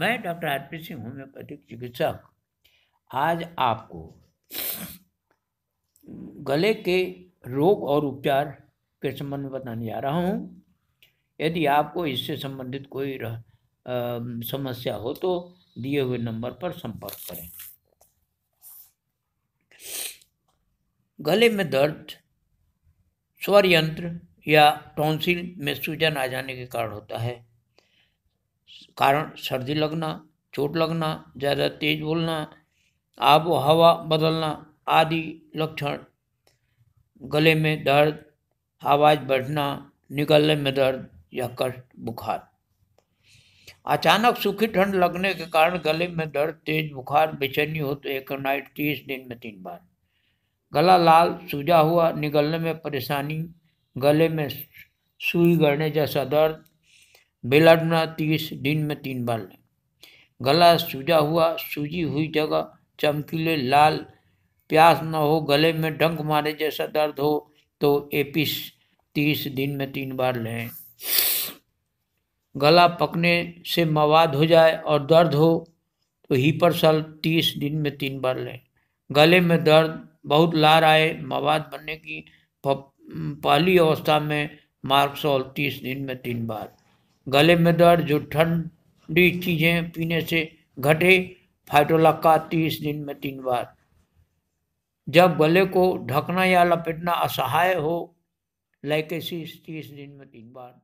मैं doctor RP Singh homeopathic चिकित्सक आज आपको गले के रोग और उपचार के संबंध में बताने जा रहा हूँ यदि आपको इससे संबंधित कोई रह, आ, समस्या हो तो दिए हुए नंबर पर संपर्क करें गले में दर्द स्वर यंत्र या टॉन्सिल में सूजन आ जाने के कारण होता है कारण सर्दी लगना चोट लगना ज़्यादा तेज बोलना आब हवा बदलना आदि लक्षण गले में दर्द आवाज़ बढ़ना निकलने में दर्द या कष्ट बुखार अचानक सूखी ठंड लगने के कारण गले में दर्द तेज बुखार बेचैनी हो तो एक नाइट तीस दिन में तीन बार गला लाल सूजा हुआ निगलने में परेशानी गले में सुई गड़ने जैसा दर्द बेलाडना तीस दिन में तीन बार लें गला सूजा हुआ सूजी हुई जगह चमकीले लाल प्यास न हो गले में डंक मारे जैसा दर्द हो तो एपिस तीस दिन में तीन बार लें गला पकने से मवाद हो जाए और दर्द हो तो हीपरसल तीस दिन में तीन बार लें गले में दर्द बहुत लार आए मवाद बनने की पहली अवस्था में मार्क्सॉल तीस दिन में तीन बार गले में दर्द जो ठंडी चीज़ें पीने से घटे फाइटोलाका तीस दिन में तीन बार जब गले को ढकना या लपेटना असहाय हो लाइकेसिस तीस दिन में तीन बार